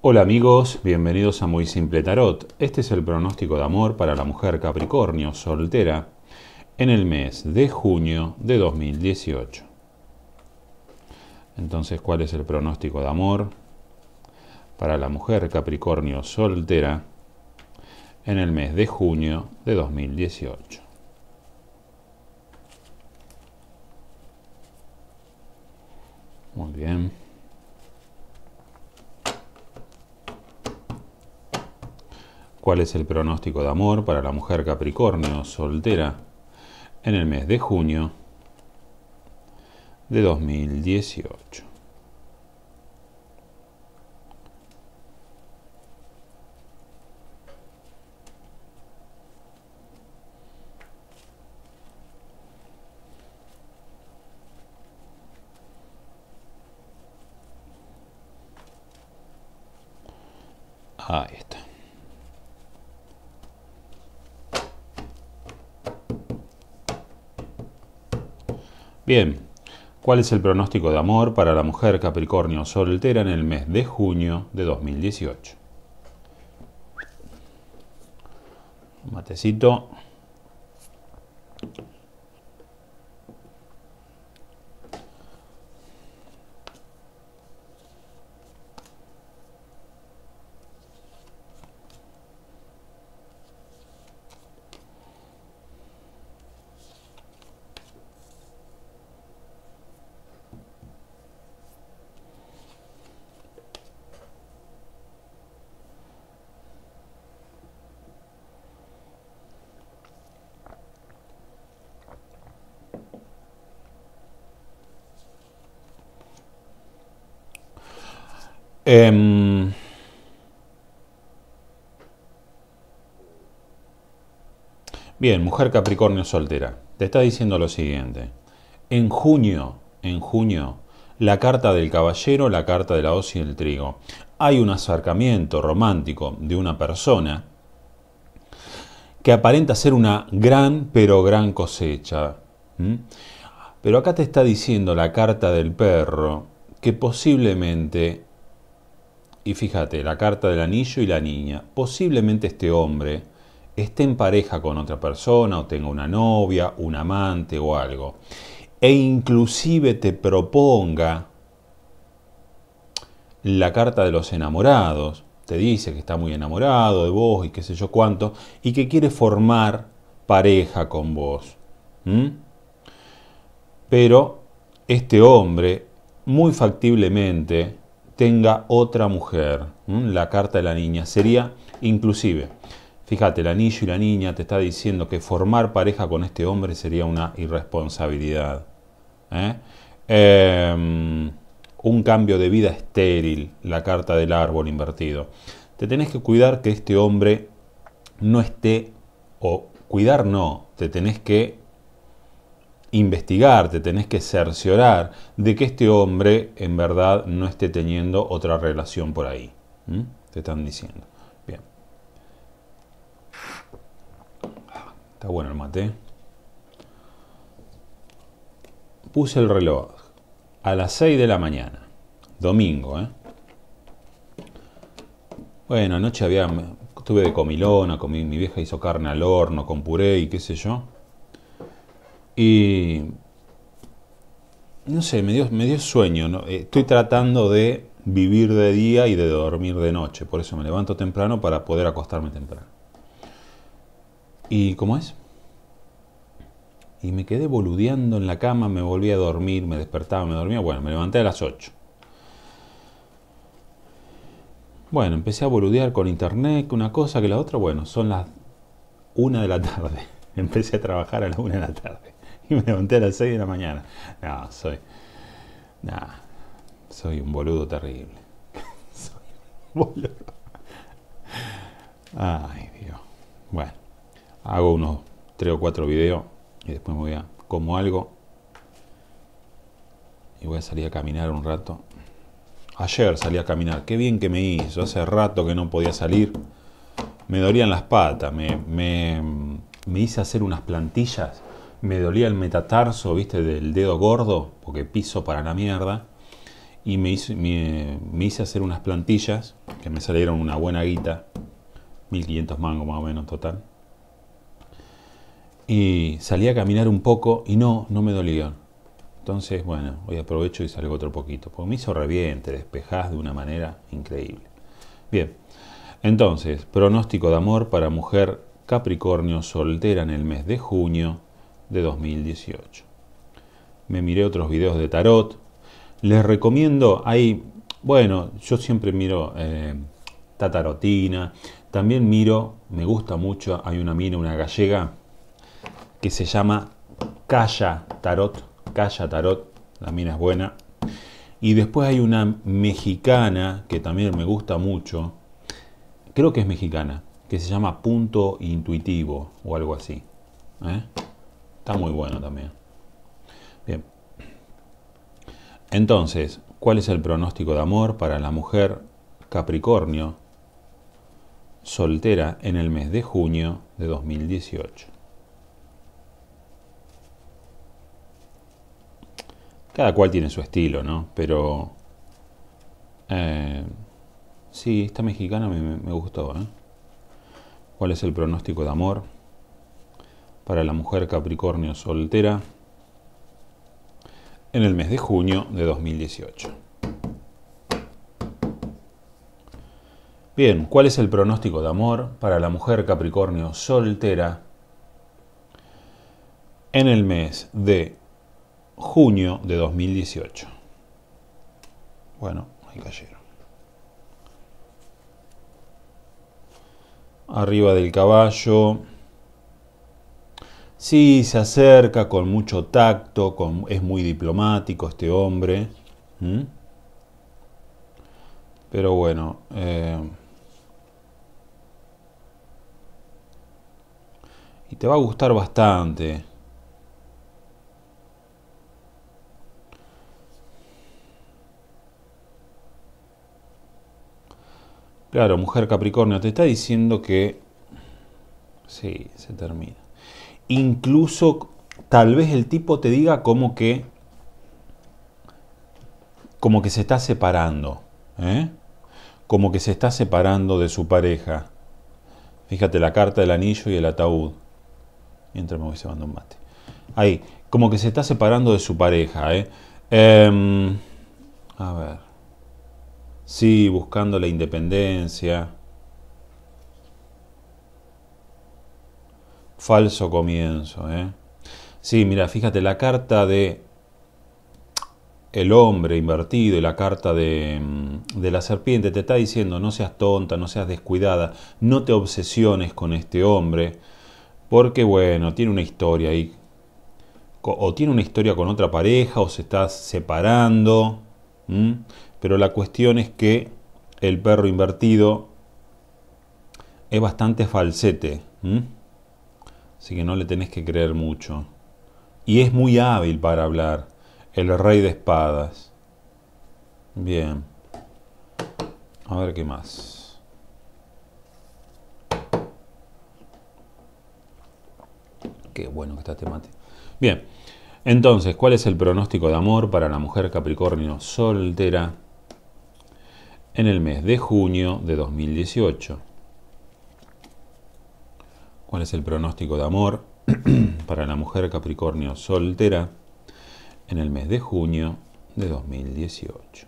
Hola amigos, bienvenidos a Muy Simple Tarot. Este es el pronóstico de amor para la mujer Capricornio soltera en el mes de junio de 2018. Entonces, ¿cuál es el pronóstico de amor para la mujer Capricornio soltera en el mes de junio de 2018? Muy bien. ¿Cuál es el pronóstico de amor para la mujer Capricornio soltera en el mes de junio de 2018? Ahí está. Bien, ¿cuál es el pronóstico de amor para la mujer Capricornio soltera en el mes de junio de 2018? Matecito. Em, bien, mujer Capricornio soltera. Te está diciendo lo siguiente. En junio, en junio, la carta del caballero, la carta de la hoz y el trigo. Hay un acercamiento romántico de una persona que aparenta ser una gran, pero gran cosecha. Pero acá te está diciendo la carta del perro que posiblemente y fíjate, la carta del anillo y la niña. Posiblemente este hombre esté en pareja con otra persona o tenga una novia, un amante o algo. E inclusive te proponga la carta de los enamorados. Te dice que está muy enamorado de vos y qué sé yo cuánto. Y que quiere formar pareja con vos. Pero este hombre muy factiblemente tenga otra mujer. La carta de la niña sería inclusive. Fíjate, el anillo y la niña te está diciendo que formar pareja con este hombre sería una irresponsabilidad. ¿eh? Em, un cambio de vida estéril, la carta del árbol invertido. Te tenés que cuidar que este hombre no esté, o cuidar no, te tenés que investigar, te tenés que cerciorar de que este hombre en verdad no esté teniendo otra relación por ahí. Te están diciendo. Bien. Está bueno el mate. ¿eh? Puse el reloj a las 6 de la mañana. Domingo, ¿eh? Bueno, anoche había, estuve de comilona, comí, mi vieja hizo carne al horno con puré y qué sé yo. Y no sé, me dio, me dio sueño. ¿no? Eh, estoy tratando de vivir de día y de dormir de noche. Por eso me levanto temprano para poder acostarme temprano. ¿Y cómo es? Y me quedé boludeando en la cama, me volví a dormir, me despertaba, me dormía. Bueno, me levanté a las 8. Bueno, empecé a boludear con internet, una cosa que la otra. Bueno, son las 1 de la tarde. Empecé a trabajar a las 1 de la tarde y me levanté a las 6 de la mañana. No, soy. no soy un boludo terrible. soy un boludo. Ay, Dios. Bueno, hago unos 3 o 4 videos y después me voy a como algo y voy a salir a caminar un rato. Ayer salí a caminar, qué bien que me hizo, hace rato que no podía salir. Me dolían las patas, me hice hacer unas plantillas me dolía el metatarso, viste, del dedo gordo, porque piso para la mierda. Y me hice, me, hice hacer unas plantillas que me salieron una buena guita, 1500 mangos más o menos total. Y salí a caminar un poco y no, no me dolía Entonces, bueno, hoy aprovecho y salgo otro poquito. Porque me hizo re bien, te despejás de una manera increíble. Bien, entonces, pronóstico de amor para mujer Capricornio soltera en el mes de junio de 2018. Me miré otros videos de tarot. Les recomiendo, hay, bueno, yo siempre miro eh, Tatarotina, también miro, me gusta mucho, hay una mina, una gallega, que se llama Calla Tarot, Calla Tarot, la mina es buena. Y después hay una mexicana que también me gusta mucho, creo que es mexicana, que se llama Punto Intuitivo o algo así. ¿eh? Está muy bueno también. Bien. Entonces, ¿cuál es el pronóstico de amor para la mujer Capricornio soltera en el mes de junio de 2018? Cada cual tiene su estilo, ¿no? Pero... Eh, sí, esta mexicana me, me gustó, ¿eh? ¿Cuál es el pronóstico de amor? para la mujer Capricornio soltera en el mes de junio de 2018. Bien, ¿cuál es el pronóstico de amor para la mujer Capricornio soltera en el mes de junio de 2018? Bueno, ahí cayeron. Arriba del caballo, Sí, se acerca con mucho tacto, con, es muy diplomático este hombre. Pero bueno. Eh, y te va a gustar bastante. Claro, mujer Capricornio, te está diciendo que... Sí, se termina. Incluso tal vez el tipo te diga como que como que se está separando, ¿eh? como que se está separando de su pareja. Fíjate la carta del anillo y el ataúd. Mientras me voy llevando un mate. Ahí, como que se está separando de su pareja. ¿eh? Em, a ver. Sí, buscando la independencia. falso comienzo. ¿eh? Sí, mira, fíjate, la carta de el hombre invertido y la carta de, mm, de, la serpiente te está diciendo no seas tonta, no seas descuidada, no te obsesiones con este hombre, porque bueno, tiene una historia ahí, o tiene una historia con otra pareja, o se está separando, pero la cuestión es que el perro invertido es bastante falsete así que no le tenés que creer mucho. Y es muy hábil para hablar, el rey de espadas. Bien. A ver qué más. Qué bueno que está este mate. Bien. Entonces, ¿cuál es el pronóstico de amor para la mujer Capricornio soltera en el mes de junio de 2018? cuál es el pronóstico de amor para la mujer Capricornio soltera en el mes de junio de 2018.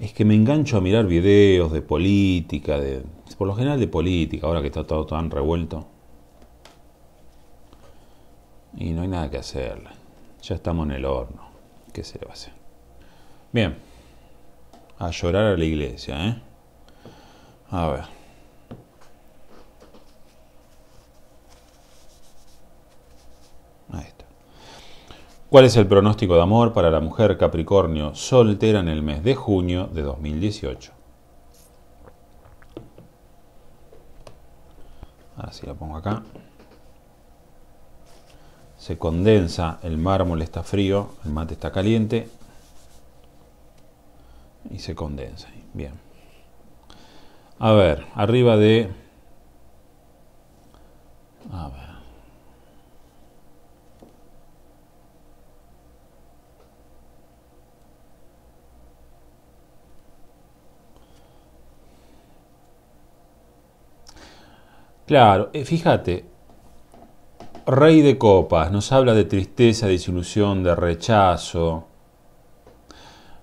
Es que me engancho a mirar videos de política, de, por lo general de política, ahora que está todo tan revuelto. Y no hay nada que hacer. Ya estamos en el horno. ¿Qué se le va a hacer? Bien a llorar a la iglesia. ¿eh? A ver. Ahí está. ¿Cuál es el pronóstico de amor para la mujer Capricornio soltera en el mes de junio de 2018? Ahora sí la pongo acá. Se condensa, el mármol está frío, el mate está caliente, y se condensa. Bien. A ver, arriba de... A ver. Claro, eh, fíjate, Rey de Copas nos habla de tristeza, de de rechazo,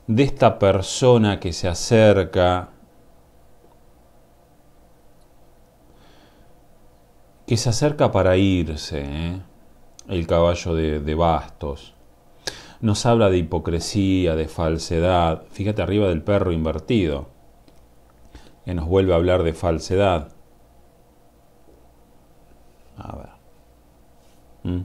de esta persona que se acerca, que se acerca para irse, ¿eh? el caballo de, bastos. Nos habla de hipocresía, de falsedad. Fíjate arriba del perro invertido, que nos vuelve a hablar de falsedad. ¿Mm?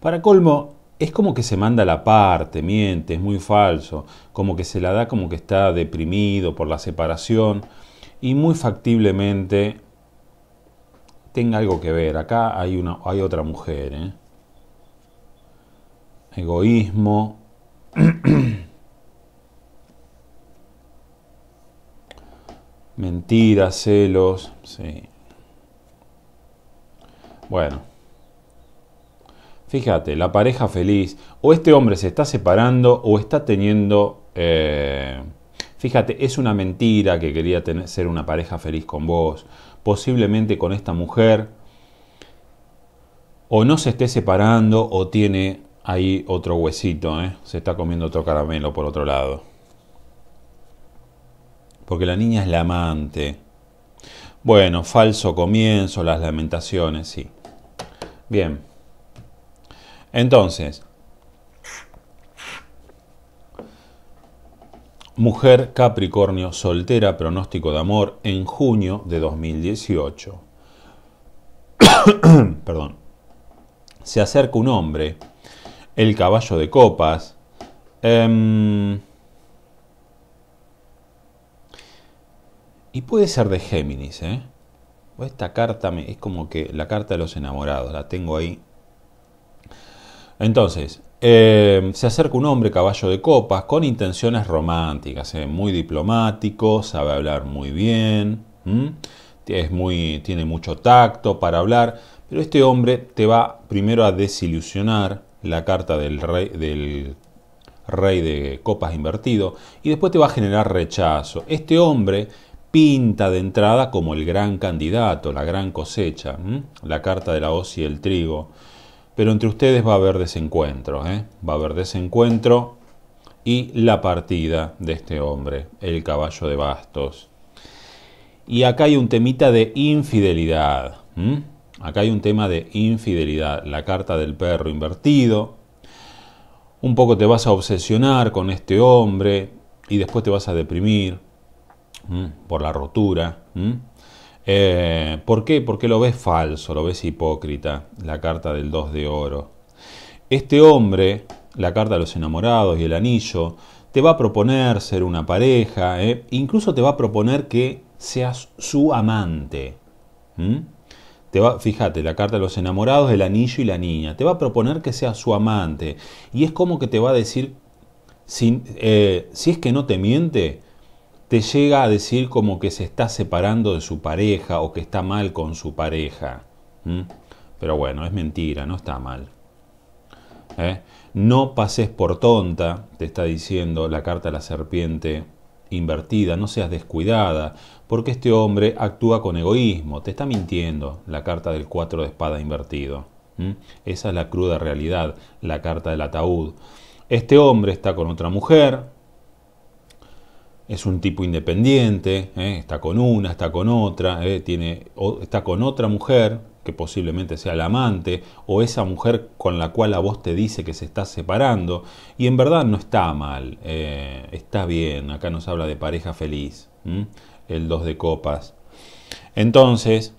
Para colmo, es como que se manda la parte, miente, es muy falso, como que se la da como que está deprimido por la separación y muy factiblemente tenga algo que ver. Acá hay, una, hay otra mujer. ¿eh? Egoísmo. Mentiras, celos. Sí. Bueno. Fíjate, la pareja feliz, o este hombre se está separando o está teniendo... Eh, fíjate, es una mentira que quería ser una pareja feliz con vos. Posiblemente con esta mujer o no se esté separando o tiene ahí otro huesito, eh, se está comiendo otro caramelo por otro lado. Porque la niña es la amante. Bueno, falso comienzo, las lamentaciones, sí. Bien. Entonces, mujer Capricornio soltera, pronóstico de amor en junio de 2018. Perdón. Se acerca un hombre, el caballo de copas. Em, y puede ser de Géminis, ¿eh? Esta carta me, es como que la carta de los enamorados, la tengo ahí entonces, eh, se acerca un hombre caballo de copas con intenciones románticas, eh, muy diplomático, sabe hablar muy bien, muy, tiene mucho tacto para hablar, pero este hombre te va primero a desilusionar la carta del rey, del rey de copas invertido y después te va a generar rechazo. Este hombre pinta de entrada como el gran candidato, la gran cosecha, la carta de la hoz y el trigo pero entre ustedes va a haber desencuentro, ¿eh? va a haber desencuentro y la partida de este hombre, el caballo de bastos. Y acá hay un temita de infidelidad. Acá hay un tema de infidelidad, la carta del perro invertido. Un poco te vas a obsesionar con este hombre y después te vas a deprimir por la rotura. Eh, ¿Por qué? Porque lo ves falso, lo ves hipócrita, la carta del 2 de oro. Este hombre, la carta de los enamorados y el anillo, te va a proponer ser una pareja, eh, incluso te va a proponer que seas su amante. Te va, fíjate, la carta de los enamorados, el anillo y la niña, te va a proponer que seas su amante. Y es como que te va a decir, eh, si es que no te miente, te llega a decir como que se está separando de su pareja o que está mal con su pareja. Pero bueno, es mentira, no está mal. ¿Eh? No pases por tonta, te está diciendo la carta de la serpiente invertida, no seas descuidada, porque este hombre actúa con egoísmo, te está mintiendo la carta del cuatro de espada invertido. Esa es la cruda realidad, la carta del ataúd. Este hombre está con otra mujer, es un tipo independiente, ¿eh? está con una, está con otra, ¿eh? tiene, está con otra mujer, que posiblemente sea la amante, o esa mujer con la cual a vos te dice que se está separando, y en verdad no está mal, eh, está bien, acá nos habla de pareja feliz, el dos de copas. Entonces,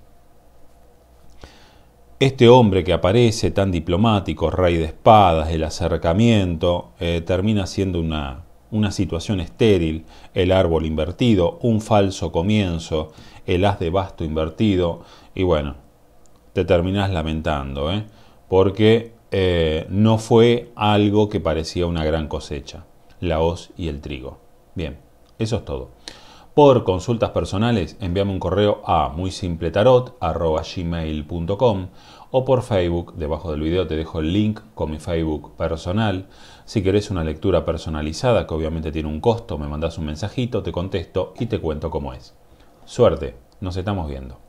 este hombre que aparece tan diplomático, rey de espadas, el acercamiento, termina siendo una una situación estéril, el árbol invertido, un falso comienzo, el haz de basto invertido, y bueno, te terminas lamentando, ¿eh? porque eh, no fue algo que parecía una gran cosecha, la hoz y el trigo. Bien, eso es todo. Por consultas personales, envíame un correo a muy o por Facebook, debajo del video te dejo el link con mi Facebook personal. Si querés una lectura personalizada, que obviamente tiene un costo, me mandás un mensajito, te contesto y te cuento cómo es. Suerte, nos estamos viendo.